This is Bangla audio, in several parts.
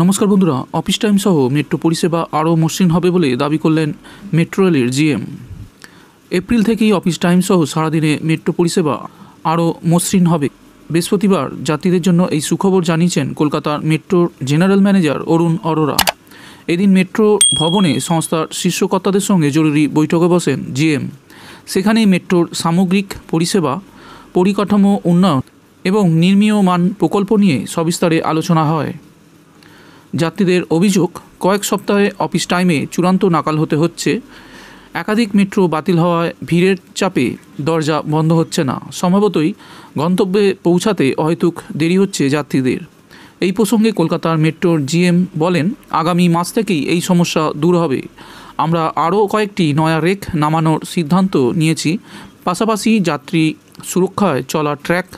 নমস্কার বন্ধুরা অফিস টাইম সহ মেট্রো পরিষেবা আরও মসৃণ হবে বলে দাবি করলেন মেট্রো রেলের জিএম এপ্রিল থেকেই অফিস টাইম সহ সারাদিনে মেট্রো পরিষেবা আরও মসৃণ হবে বৃহস্পতিবার যাত্রীদের জন্য এই সুখবর জানিয়েছেন কলকাতার মেট্রোর জেনারেল ম্যানেজার অরুণ অরোরা এদিন মেট্রো ভবনে সংস্থার শীর্ষকর্তাদের সঙ্গে জরুরি বৈঠকে বসেন জিএম সেখানেই মেট্রোর সামগ্রিক পরিষেবা পরিকাঠামো উন্নয়ন এবং নির্মীয়মান প্রকল্প নিয়ে সবিস্তারে আলোচনা হয় যাত্রীদের অভিযোগ কয়েক সপ্তাহে অফিস টাইমে চূড়ান্ত নাকাল হতে হচ্ছে একাধিক মেট্রো বাতিল হওয়ায় ভিড়ের চাপে দরজা বন্ধ হচ্ছে না সম্ভবতই গন্তব্যে পৌঁছাতে অহেতুক দেরি হচ্ছে যাত্রীদের এই প্রসঙ্গে কলকাতার মেট্রোর জিএম বলেন আগামী মাস থেকেই এই সমস্যা দূর হবে আমরা আরও কয়েকটি নয়া রেক নামানোর সিদ্ধান্ত নিয়েছি পাশাপাশি যাত্রী সুরক্ষায় চলা ট্র্যাক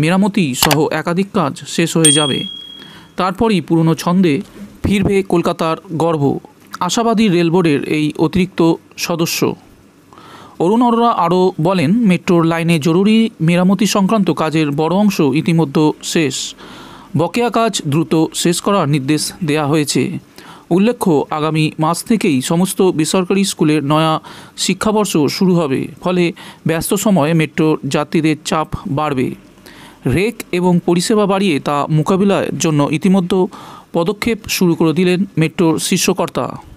মেরামতি সহ একাধিক কাজ শেষ হয়ে যাবে তারপরই পুরনো ছন্দে ফিরবে কলকাতার গর্ভ আশাবাদী রেল বোর্ডের এই অতিরিক্ত সদস্য অরুণ অরোরা আরও বলেন মেট্রোর লাইনে জরুরি মেরামতি সংক্রান্ত কাজের বড় অংশ ইতিমধ্যে শেষ বকেয়া কাজ দ্রুত শেষ করার নির্দেশ দেয়া হয়েছে উল্লেখ্য আগামী মাস থেকেই সমস্ত বেসরকারি স্কুলের নয়া শিক্ষাবর্ষ শুরু হবে ফলে ব্যস্ত সময়ে মেট্রোর যাত্রীদের চাপ বাড়বে রেক এবং পরিষেবা বাড়িয়ে তা মোকাবিলার জন্য ইতিমধ্যে পদক্ষেপ শুরু করে দিলেন মেট্রোর শীর্ষকর্তা